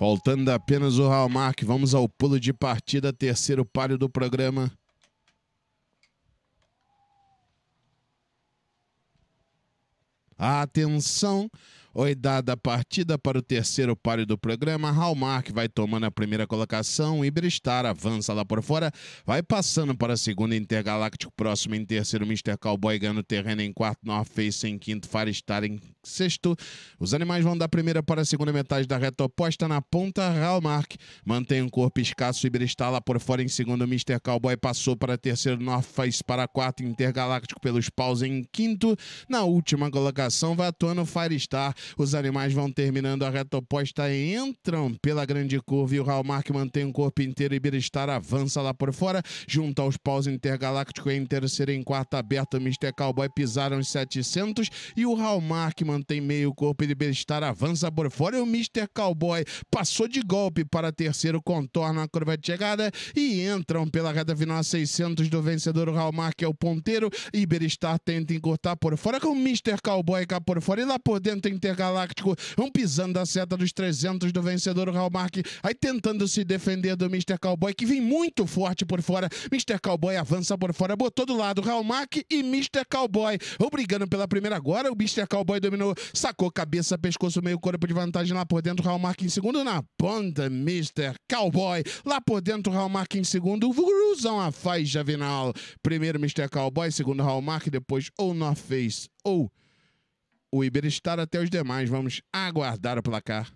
Faltando apenas o Hallmark, vamos ao pulo de partida, terceiro palio do programa. Atenção, Oidada a partida para o terceiro páreo do programa. Hallmark vai tomando a primeira colocação. Iberstar avança lá por fora. Vai passando para a segunda. Intergaláctico próximo em terceiro. Mr. Cowboy ganhando terreno em quarto. Face em quinto. Firestar em sexto. Os animais vão da primeira para a segunda metade da reta oposta. Na ponta, Hallmark mantém um corpo escasso. Iberstar lá por fora em segundo. Mr. Cowboy passou para terceiro. Face para quarto. Intergaláctico pelos paus em quinto. Na última colocação vai atuando Firestar os animais vão terminando a reta oposta, entram pela grande curva e o Hallmark mantém o corpo inteiro. e Beristar avança lá por fora, junto aos paus intergaláctico em terceiro em quarta aberto. Mr. Cowboy pisaram os 700 e o Hallmark mantém meio corpo. e Beristar avança por fora e o Mr. Cowboy passou de golpe para terceiro, contorna a curva de chegada e entram pela reta final a 600 do vencedor. O Hallmark é o ponteiro. e Beristar tenta encurtar por fora com o Mr. Cowboy cá por fora e lá por dentro. Inter Intergaláctico, um pisando a seta dos 300 do vencedor, o Hallmark, aí tentando se defender do Mr. Cowboy, que vem muito forte por fora. Mr. Cowboy avança por fora, botou do lado Hallmark e Mr. Cowboy. Obrigando pela primeira agora, o Mr. Cowboy dominou, sacou cabeça, pescoço, meio corpo de vantagem lá por dentro, Hallmark em segundo, na ponta, Mr. Cowboy. Lá por dentro, Hallmark em segundo, cruzam a faixa final. Primeiro Mr. Cowboy, segundo Hallmark, depois ou North Face ou o Iberostar até os demais. Vamos aguardar o placar.